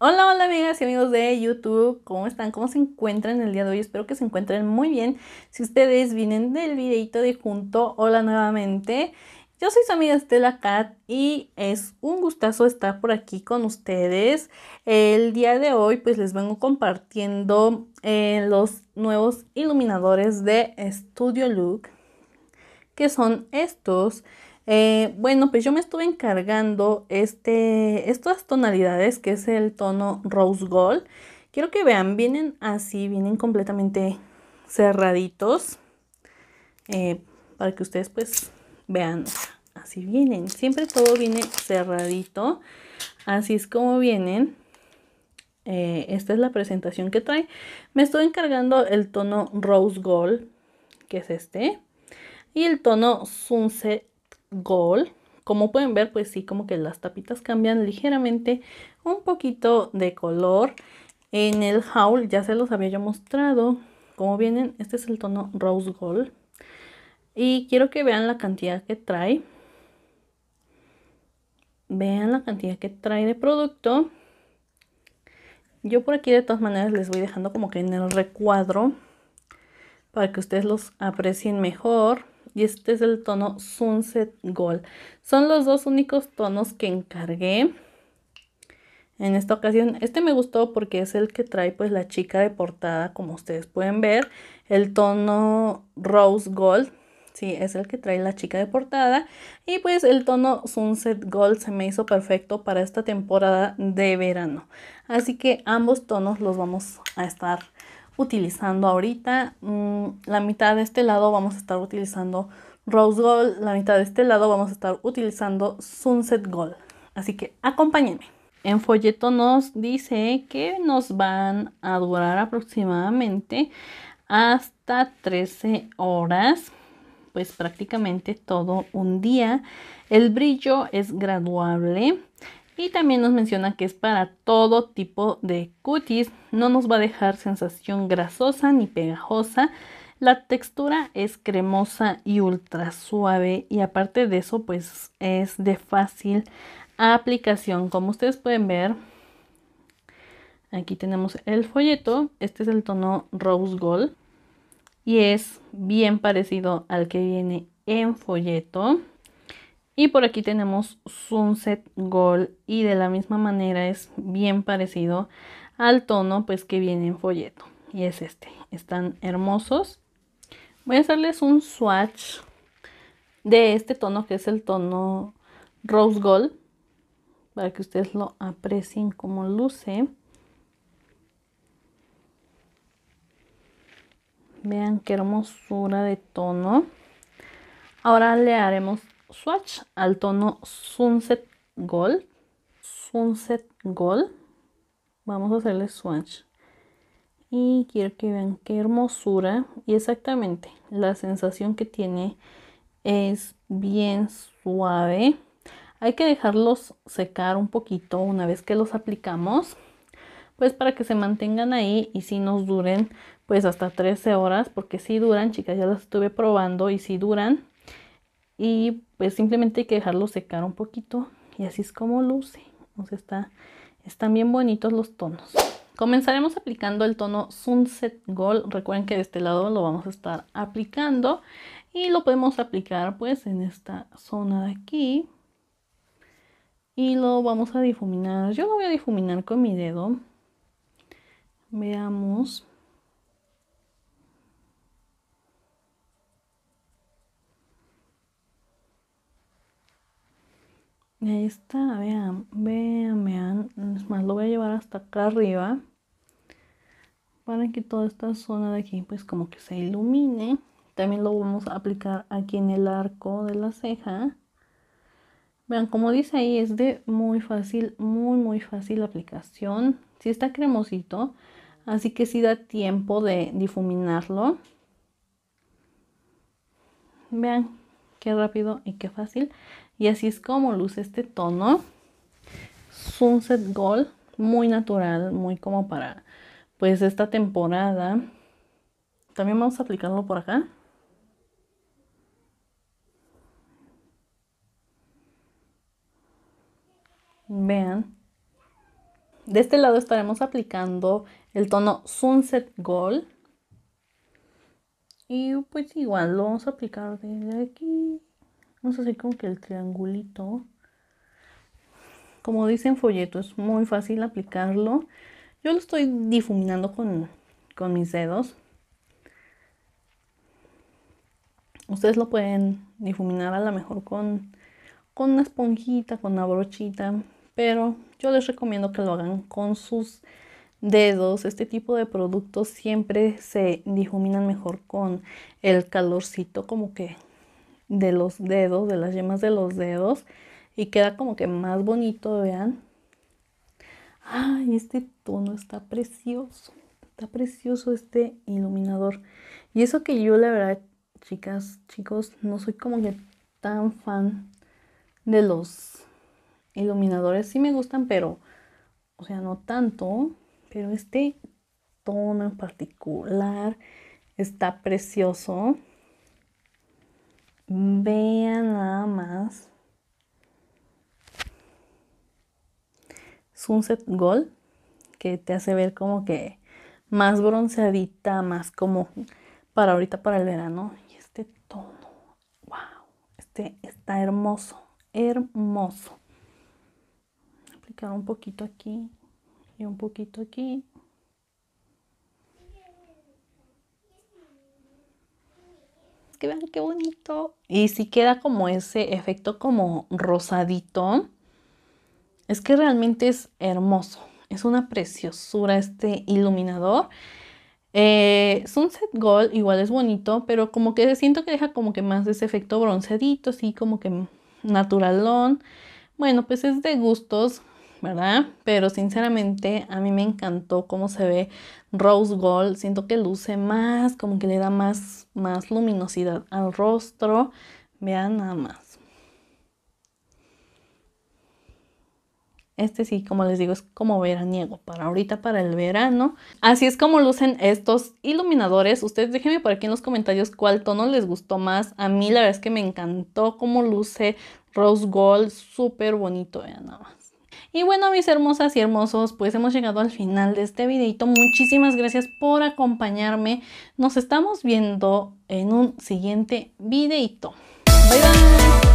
Hola, hola amigas y amigos de YouTube, ¿cómo están? ¿Cómo se encuentran el día de hoy? Espero que se encuentren muy bien. Si ustedes vienen del videito de junto, hola nuevamente. Yo soy su amiga Estela Cat y es un gustazo estar por aquí con ustedes. El día de hoy pues les vengo compartiendo eh, los nuevos iluminadores de Studio Look, que son estos. Eh, bueno, pues yo me estuve encargando este, estas tonalidades, que es el tono Rose Gold. Quiero que vean, vienen así, vienen completamente cerraditos. Eh, para que ustedes pues vean, así vienen. Siempre todo viene cerradito. Así es como vienen. Eh, esta es la presentación que trae. Me estoy encargando el tono Rose Gold, que es este. Y el tono Sunset Gold. Como pueden ver, pues sí, como que las tapitas cambian ligeramente un poquito de color. En el haul ya se los había yo mostrado. Como vienen, este es el tono Rose Gold. Y quiero que vean la cantidad que trae. Vean la cantidad que trae de producto. Yo por aquí de todas maneras les voy dejando como que en el recuadro para que ustedes los aprecien mejor y este es el tono Sunset Gold. Son los dos únicos tonos que encargué en esta ocasión. Este me gustó porque es el que trae pues la chica de portada, como ustedes pueden ver. El tono Rose Gold, sí, es el que trae la chica de portada. Y pues el tono Sunset Gold se me hizo perfecto para esta temporada de verano. Así que ambos tonos los vamos a estar utilizando ahorita. Mm, la mitad de este lado vamos a estar utilizando Rose Gold, la mitad de este lado vamos a estar utilizando Sunset Gold. Así que acompáñenme. En folleto nos dice que nos van a durar aproximadamente hasta 13 horas, pues prácticamente todo un día. El brillo es graduable, y también nos menciona que es para todo tipo de cutis, no nos va a dejar sensación grasosa ni pegajosa. La textura es cremosa y ultra suave y aparte de eso pues es de fácil aplicación. Como ustedes pueden ver, aquí tenemos el folleto, este es el tono Rose Gold y es bien parecido al que viene en folleto. Y por aquí tenemos Sunset Gold y de la misma manera es bien parecido al tono pues que viene en folleto. Y es este, están hermosos. Voy a hacerles un swatch de este tono que es el tono Rose Gold para que ustedes lo aprecien como luce. Vean qué hermosura de tono. Ahora le haremos swatch al tono Sunset Gold. Sunset Gold. Vamos a hacerle swatch. Y quiero que vean qué hermosura. Y exactamente, la sensación que tiene es bien suave. Hay que dejarlos secar un poquito una vez que los aplicamos. Pues para que se mantengan ahí y si nos duren pues hasta 13 horas. Porque si duran, chicas, ya las estuve probando y si duran y pues simplemente hay que dejarlo secar un poquito y así es como luce. O sea, está, están bien bonitos los tonos. Comenzaremos aplicando el tono Sunset Gold. Recuerden que de este lado lo vamos a estar aplicando y lo podemos aplicar pues en esta zona de aquí. Y lo vamos a difuminar. Yo lo voy a difuminar con mi dedo. Veamos. ahí está, vean, vean, vean. Es más, lo voy a llevar hasta acá arriba. Para que toda esta zona de aquí, pues como que se ilumine. También lo vamos a aplicar aquí en el arco de la ceja. Vean, como dice ahí, es de muy fácil, muy, muy fácil aplicación. Si está cremosito, así que sí da tiempo de difuminarlo. Vean, Qué rápido y qué fácil. Y así es como luce este tono. Sunset Gold, muy natural, muy como para pues esta temporada. También vamos a aplicarlo por acá. Vean. De este lado estaremos aplicando el tono Sunset Gold. Y pues igual lo vamos a aplicar desde aquí. Vamos a hacer como que el triangulito. Como dicen en folleto, es muy fácil aplicarlo. Yo lo estoy difuminando con, con mis dedos. Ustedes lo pueden difuminar a lo mejor con, con una esponjita, con una brochita. Pero yo les recomiendo que lo hagan con sus dedos, este tipo de productos siempre se difuminan mejor con el calorcito como que de los dedos, de las yemas de los dedos y queda como que más bonito, vean. Ay, este tono está precioso, está precioso este iluminador. Y eso que yo la verdad, chicas, chicos, no soy como que tan fan de los iluminadores. Sí me gustan, pero, o sea, no tanto. Pero este tono en particular está precioso. Vean nada más. Sunset Gold, que te hace ver como que más bronceadita, más como para ahorita, para el verano. Y este tono, wow, este está hermoso, hermoso. Aplicar un poquito aquí y un poquito aquí. que vean qué bonito. Y si queda como ese efecto como rosadito. Es que realmente es hermoso. Es una preciosura este iluminador. Eh, Sunset Gold igual es bonito, pero como que siento que deja como que más ese efecto bronceadito, así como que naturalón. Bueno, pues es de gustos. ¿verdad? Pero sinceramente a mí me encantó cómo se ve Rose Gold. Siento que luce más, como que le da más, más luminosidad al rostro. Vean nada más. Este sí, como les digo, es como veraniego, para ahorita, para el verano. Así es como lucen estos iluminadores. Ustedes déjenme por aquí en los comentarios cuál tono les gustó más. A mí la verdad es que me encantó cómo luce Rose Gold, súper bonito, vean nada más. Y bueno, mis hermosas y hermosos, pues hemos llegado al final de este videito. Muchísimas gracias por acompañarme. Nos estamos viendo en un siguiente videito. Bye bye.